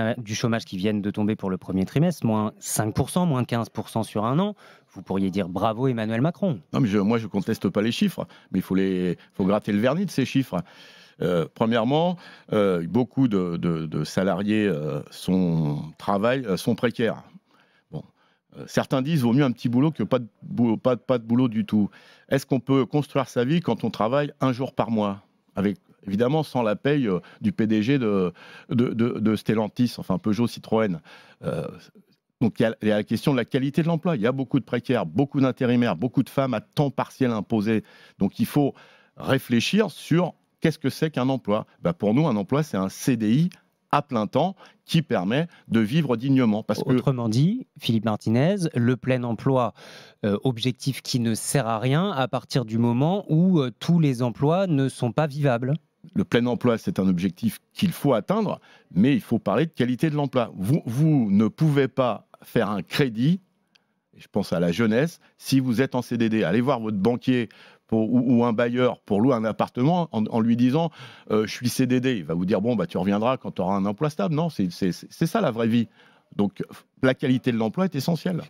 Ah du chômage qui viennent de tomber pour le premier trimestre, moins 5%, moins 15% sur un an, vous pourriez dire bravo Emmanuel Macron. Non, mais moi je conteste pas les chiffres, mais il faut, les, faut gratter le vernis de ces chiffres. Euh, premièrement, euh, beaucoup de, salariés euh, sont, sont précaires. Bon. certains disent vaut mieux un petit boulot que pas de, boulot, pas de boulot du tout. Est-ce qu'on peut construire sa vie quand on travaille un jour par mois avec évidemment sans la paye euh, du PDG de, Stellantis, enfin Peugeot Citroën. Euh, donc il y, a, la question de la qualité de l'emploi. Il y a beaucoup de précaires, beaucoup d'intérimaires, beaucoup de femmes à temps partiel imposé. Donc il faut réfléchir sur qu'est-ce que c'est qu'un emploi. Bah, pour nous, un emploi, c'est un CDI à plein temps qui permet de vivre dignement. Parce Autrement dit, Philippe Martinez, le plein emploi, euh, objectif qui ne sert à rien à partir du moment où tous les emplois ne sont pas vivables le plein emploi, c'est un objectif qu'il faut atteindre, mais il faut parler de qualité de l'emploi. Vous, ne pouvez pas faire un crédit, je pense à la jeunesse, si vous êtes en CDD. Allez voir votre banquier ou, un bailleur pour louer un appartement en, lui disant euh, je suis CDD. Il va vous dire bon bah tu reviendras quand tu auras un emploi stable. Non, c'est ça la vraie vie. Donc la qualité de l'emploi est essentielle.